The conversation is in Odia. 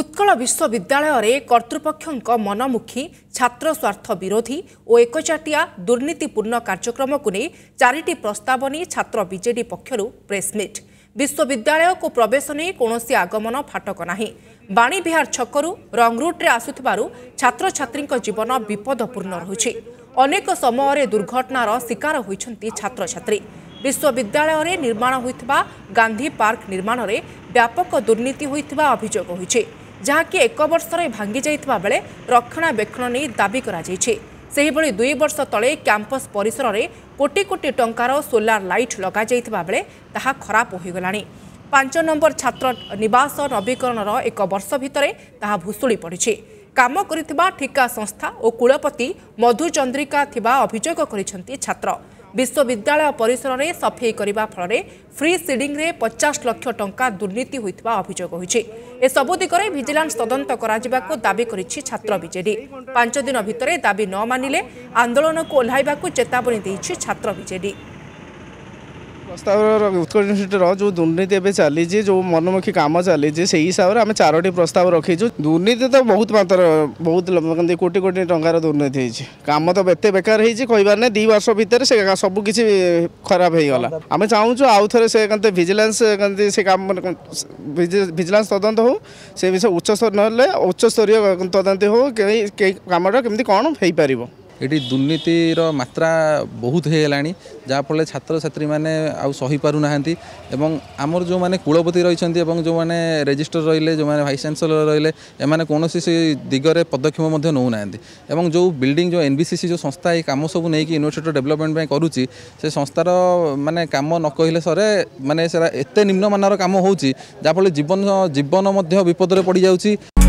ଉତ୍କଳ ବିଶ୍ୱବିଦ୍ୟାଳୟରେ କର୍ତ୍ତୃପକ୍ଷଙ୍କ ମନମୁଖୀ ଛାତ୍ର ସ୍ୱାର୍ଥ ବିରୋଧୀ ଓ ଏକଚାଟିଆ ଦୁର୍ନୀତିପୂର୍ଣ୍ଣ କାର୍ଯ୍ୟକ୍ରମକୁ ନେଇ ଚାରିଟି ପ୍ରସ୍ତାବ ନେଇ ଛାତ୍ର ବିଜେଡି ପକ୍ଷରୁ ପ୍ରେସମିଟ୍ ବିଶ୍ୱବିଦ୍ୟାଳୟକୁ ପ୍ରବେଶ ନେଇ କୌଣସି ଆଗମନ ଫାଟକ ନାହିଁ ବାଣୀବିହାର ଛକରୁ ରଙ୍ଗରୁଟ୍ରେ ଆସୁଥିବାରୁ ଛାତ୍ରଛାତ୍ରୀଙ୍କ ଜୀବନ ବିପଦପୂର୍ଣ୍ଣ ରହୁଛି ଅନେକ ସମୟରେ ଦୁର୍ଘଟଣାର ଶିକାର ହୋଇଛନ୍ତି ଛାତ୍ରଛାତ୍ରୀ ବିଶ୍ୱବିଦ୍ୟାଳୟରେ ନିର୍ମାଣ ହୋଇଥିବା ଗାନ୍ଧୀ ପାର୍କ ନିର୍ମାଣରେ ବ୍ୟାପକ ଦୁର୍ନୀତି ହୋଇଥିବା ଅଭିଯୋଗ ହୋଇଛି ଯାହାକି ଏକ ବର୍ଷରେ ଭାଙ୍ଗି ଯାଇଥିବା ବେଳେ ରକ୍ଷଣାବେକ୍ଷଣ ନେଇ ଦାବି କରାଯାଇଛି ସେହିଭଳି ଦୁଇ ବର୍ଷ ତଳେ କ୍ୟାମ୍ପସ ପରିସରରେ କୋଟି କୋଟି ଟଙ୍କାର ସୋଲାର ଲାଇଟ୍ ଲଗାଯାଇଥିବା ବେଳେ ତାହା ଖରାପ ହୋଇଗଲାଣି ପାଞ୍ଚ ନମ୍ବର ଛାତ୍ର ନିବାସ ନବୀକରଣର ଏକ ବର୍ଷ ଭିତରେ ତାହା ଭୁଶୁଳି ପଡ଼ିଛି କାମ କରିଥିବା ଠିକା ସଂସ୍ଥା ଓ କୁଳପତି ମଧୁଚନ୍ଦ୍ରିକା ଥିବା ଅଭିଯୋଗ କରିଛନ୍ତି ଛାତ୍ର ବିଶ୍ୱବିଦ୍ୟାଳୟ ପରିସରରେ ସଫେଇ କରିବା ଫଳରେ ଫ୍ରି ସିଡିଂରେ ପଚାଶ ଲକ୍ଷ ଟଙ୍କା ଦୁର୍ନୀତି ହୋଇଥିବା ଅଭିଯୋଗ ହୋଇଛି ଏସବୁ ଦିଗରେ ଭିଜିଲାନ୍ସ ତଦନ୍ତ କରାଯିବାକୁ ଦାବି କରିଛି ଛାତ୍ର ବିଜେଡି ପାଞ୍ଚ ଦିନ ଭିତରେ ଦାବି ନ ମାନିଲେ ଆନ୍ଦୋଳନକୁ ଓହ୍ଲାଇବାକୁ ଚେତାବନୀ ଦେଇଛି ଛାତ୍ର ବିଜେଡି ପ୍ରସ୍ତାବର ଉତ୍କର୍ଷର ଯେଉଁ ଦୁର୍ନୀତି ଏବେ ଚାଲିଛି ଯେଉଁ ମନମୁଖୀ କାମ ଚାଲିଛି ସେଇ ହିସାବରେ ଆମେ ଚାରୋଟି ପ୍ରସ୍ତାବ ରଖିଛୁ ଦୁର୍ନୀତି ତ ବହୁତ ମାତ୍ରାରେ ବହୁତ କେମିତି କୋଟି କୋଟି ଟଙ୍କାର ଦୁର୍ନୀତି ହେଇଛି କାମ ତ ଏତେ ବେକାର ହେଇଛି କହିବାର ନାହିଁ ଦୁଇ ବର୍ଷ ଭିତରେ ସେ ସବୁ କିଛି ଖରାପ ହେଇଗଲା ଆମେ ଚାହୁଁଛୁ ଆଉ ଥରେ ସେ କେମିତି ଭିଜିଲାନ୍ସ କେମିତି ସେ କାମ ଭିଜିଲାନ୍ସ ତଦନ୍ତ ହଉ ସେ ବିଷୟ ଉଚ୍ଚସ୍ତର ନହେଲେ ଉଚ୍ଚସ୍ତରୀୟ ତଦନ୍ତ ହଉ କେହି କାମଟା କେମିତି କ'ଣ ହେଇପାରିବ ଏଠି ଦୁର୍ନୀତିର ମାତ୍ରା ବହୁତ ହେଇଗଲାଣି ଯାହାଫଳରେ ଛାତ୍ରଛାତ୍ରୀମାନେ ଆଉ ସହିପାରୁନାହାନ୍ତି ଏବଂ ଆମର ଯେଉଁମାନେ କୁଳପତି ରହିଛନ୍ତି ଏବଂ ଯେଉଁମାନେ ରେଜିଷ୍ଟର ରହିଲେ ଯେଉଁମାନେ ଭାଇସ୍ ଚାନ୍ସେଲର ରହିଲେ ଏମାନେ କୌଣସି ସେ ଦିଗରେ ପଦକ୍ଷେପ ମଧ୍ୟ ନେଉନାହାନ୍ତି ଏବଂ ଯେଉଁ ବିଲ୍ଡିଂ ଯେଉଁ ଏନ୍ ବି ସି ସି ଯେଉଁ ସଂସ୍ଥା ଏହି କାମ ସବୁ ନେଇକି ୟୁନିଭର୍ସିଟିର ଡେଭଲପମେଣ୍ଟ ପାଇଁ କରୁଛି ସେ ସଂସ୍ଥାର ମାନେ କାମ ନ କହିଲେ ସରେ ମାନେ ସେଟା ଏତେ ନିମ୍ନମାନର କାମ ହେଉଛି ଯାହାଫଳରେ ଜୀବନ ଜୀବନ ମଧ୍ୟ ବିପଦରେ ପଡ଼ିଯାଉଛି